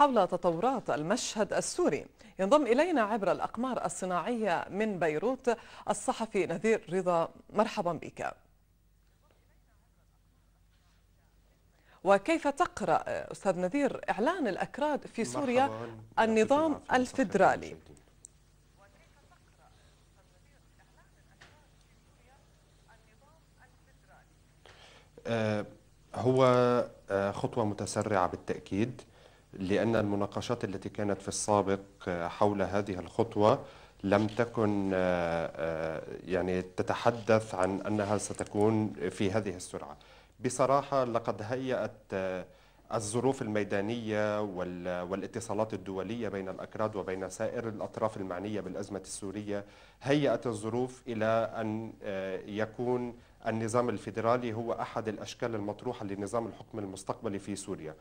حول تطورات المشهد السوري ينضم إلينا عبر الأقمار الصناعية من بيروت الصحفي نذير رضا مرحبا بك وكيف تقرأ أستاذ نذير إعلان الأكراد في سوريا النظام الفيدرالي آه، هو آه، خطوة متسرعة بالتأكيد لأن المناقشات التي كانت في السابق آه، حول هذه الخطوة لم تكن آه، آه، يعني تتحدث عن أنها ستكون في هذه السرعة بصراحة لقد هيأت الظروف الميدانية والاتصالات الدولية بين الأكراد وبين سائر الأطراف المعنية بالأزمة السورية هيأت الظروف إلى أن يكون النظام الفيدرالي هو أحد الأشكال المطروحة لنظام الحكم المستقبلي في سوريا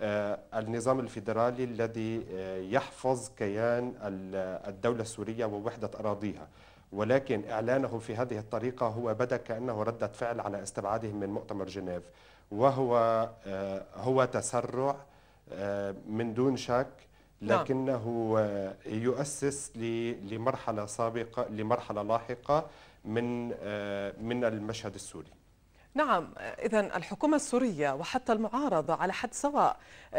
آه، النظام الفيدرالي الذي آه، يحفظ كيان الدولة السورية ووحدة أراضيها ولكن إعلانه في هذه الطريقة هو بدا كأنه ردة فعل على استبعادهم من مؤتمر جنيف وهو آه، هو تسرع من دون شك نعم. لكنه يؤسس لمرحلة سابقة لمرحلة لاحقة من من المشهد السوري نعم إذا الحكومة السورية وحتى المعارضة على حد سواء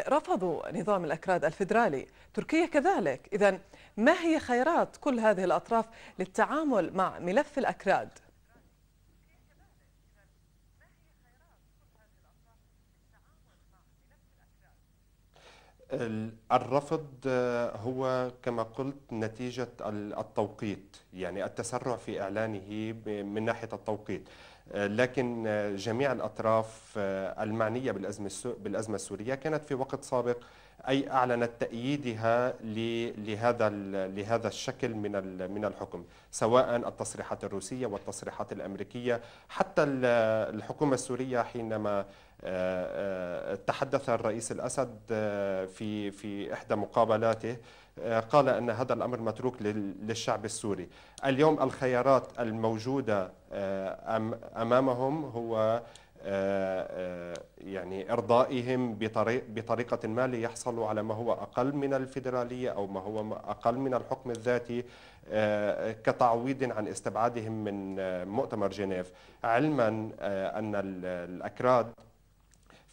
رفضوا نظام الأكراد الفيدرالي تركيا كذلك إذا ما هي خيارات كل هذه الأطراف للتعامل مع ملف الأكراد؟ الرفض آه، هو كما قلت نتيجة التوقيت يعني التسرع في إعلانه من ناحية التوقيت آه، لكن آه، جميع الأطراف المعنية بالأزمة السورية كانت في وقت سابق أي أعلنت تأييدها لهذا لهذا الشكل من من الحكم سواء التصريحات الروسية والتصريحات الأمريكية حتى الحكومة السورية حينما آه، آه، تحدث الرئيس الأسد آه، في في إحدى مقابلاته قال أن هذا الأمر متروك للشعب السوري اليوم الخيارات الموجودة أمامهم هو يعني ارضائهم بطريق بطريقه ما ليحصلوا على ما هو اقل من الفيدراليه او ما هو اقل من الحكم الذاتي كتعويض عن استبعادهم من مؤتمر جنيف علما ان الاكراد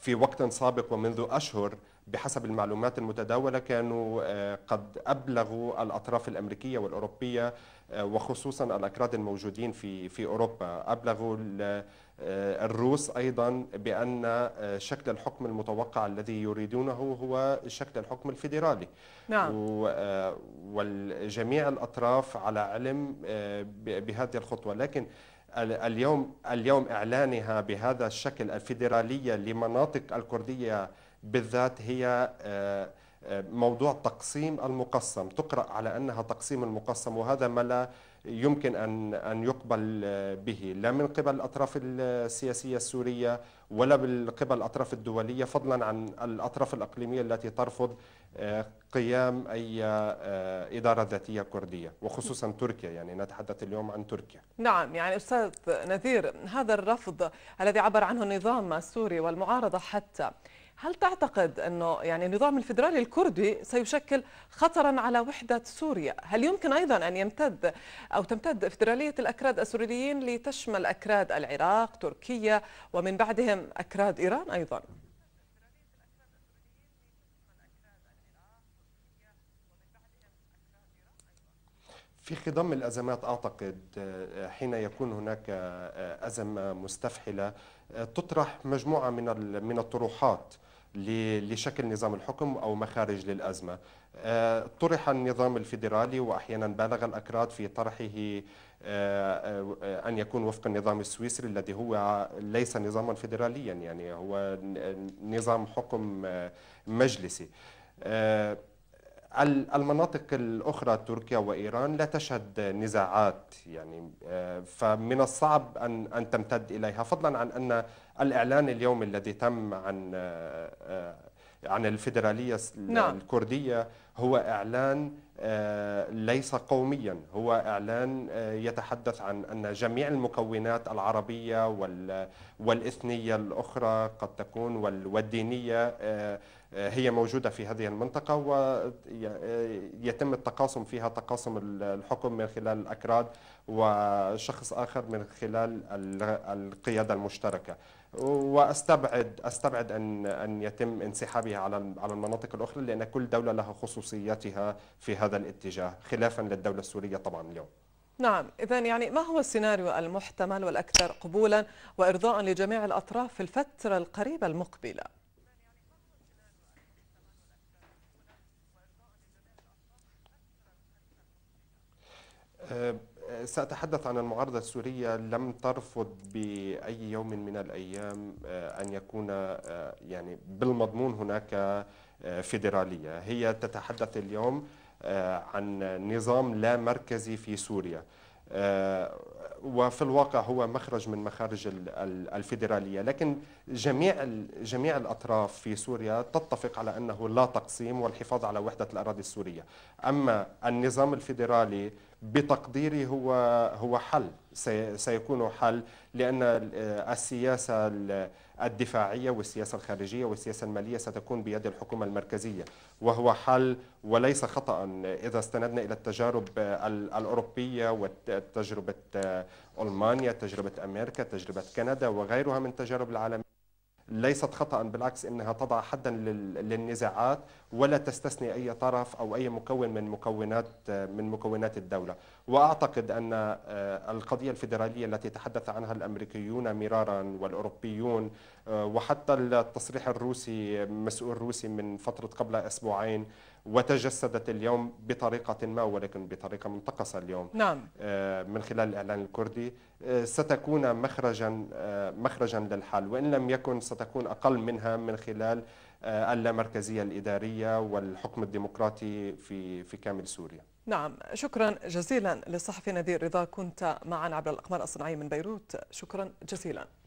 في وقت سابق ومنذ أشهر بحسب المعلومات المتداولة كانوا آه، قد أبلغوا الأطراف الأمريكية والأوروبية آه، وخصوصا الأكراد الموجودين في في أوروبا أبلغوا آه، الروس أيضا بأن شكل الحكم المتوقع الذي يريدونه هو شكل الحكم الفيدرالي نعم. والجميع الأطراف على علم بهذه الخطوة لكن اليوم اليوم اعلانها بهذا الشكل الفيدراليه لمناطق الكرديه بالذات هي آه، آه، موضوع تقسيم المقسم تقرا على انها تقسيم المقسم وهذا ما لا يمكن أن أن يقبل آه، به لا من قبل الأطراف السياسية السورية ولا من قبل الأطراف الدولية فضلا عن الأطراف الأقليمية التي ترفض آه، قيام أي آه، إدارة ذاتية كردية وخصوصا تركيا يعني نتحدث اليوم عن تركيا نعم يعني أستاذ نذير هذا الرفض الذي عبر عنه النظام السوري والمعارضة حتى هل تعتقد أنه يعني النظام الفدرالي الكردي سيشكل خطرا على وحدة سوريا هل يمكن أيضا أن يمتد أو تمتد فيدرالية الأكراد السوريين لتشمل أكراد العراق تركيا ومن بعدهم أكراد إيران أيضا في خضم الأزمات أعتقد آه، حين يكون هناك آه، آه، أزمة مستفحلة تطرح مجموعة من من الطروحات لشكل نظام الحكم أو مخارج للأزمة آه، طرح النظام الفيدرالي وأحيانا بالغ الأكراد في طرحه آه، آه، أن يكون وفق النظام السويسري الذي هو ليس نظاما فيدراليا يعني هو نظام حكم مجلسي المناطق الأخرى تركيا وإيران لا تشهد نزاعات يعني فمن الصعب أن أن تمتد إليها فضلا عن أن الإعلان اليوم الذي تم عن عن الفيدرالية نعم. الكردية هو إعلان آه، ليس قوميا هو إعلان آه، يتحدث عن أن جميع المكونات العربية والإثنية الأخرى قد تكون والدينية آه، آه، هي موجودة في هذه المنطقة ويتم التقاسم فيها تقاسم الحكم من خلال الأكراد وشخص آخر من خلال القيادة المشتركة واستبعد استبعد ان ان يتم انسحابها على على المناطق الاخرى لان كل دوله لها خصوصياتها في هذا الاتجاه خلافا للدوله السوريه طبعا اليوم. نعم اذا يعني ما هو السيناريو المحتمل والاكثر قبولا وارضاء لجميع الاطراف في الفتره القريبه المقبله؟ آه، سأتحدث عن المعارضة السورية لم ترفض بأي يوم من الأيام آه، أن يكون آه، يعني بالمضمون هناك فيدرالية هي تتحدث اليوم عن نظام لا مركزي في سوريا وفي الواقع هو مخرج من مخارج الفيدراليه لكن جميع جميع الاطراف في سوريا تتفق على انه لا تقسيم والحفاظ على وحده الاراضي السوريه اما النظام الفيدرالي بتقديري هو هو حل سيكون حل لان السياسه الدفاعيه والسياسه الخارجيه والسياسه الماليه ستكون بيد الحكومه المركزيه وهو حل وليس خطا اذا استندنا الى التجارب الاوروبيه وتجربه المانيا تجربه امريكا تجربه كندا وغيرها من تجارب العالميه ليست خطا بالعكس انها تضع حدا للنزاعات ولا تستثني اي طرف او اي مكون من مكونات من مكونات الدوله واعتقد ان آه، القضيه الفيدراليه التي تحدث عنها الامريكيون مرارا والاوروبيون آه، وحتى التصريح الروسي مسؤول روسي من فتره قبل اسبوعين وتجسدت اليوم بطريقه ما ولكن بطريقه منتقصه اليوم نعم. آه، من خلال الاعلان الكردي ستكون مخرجا مخرجا للحل وان لم يكن ستكون اقل منها من خلال آه، اللامركزيه الاداريه والحكم الديمقراطي في في كامل سوريا. نعم شكرا جزيلا للصحفي نذير رضا كنت معنا عبر الاقمار الصناعيه من بيروت شكرا جزيلا.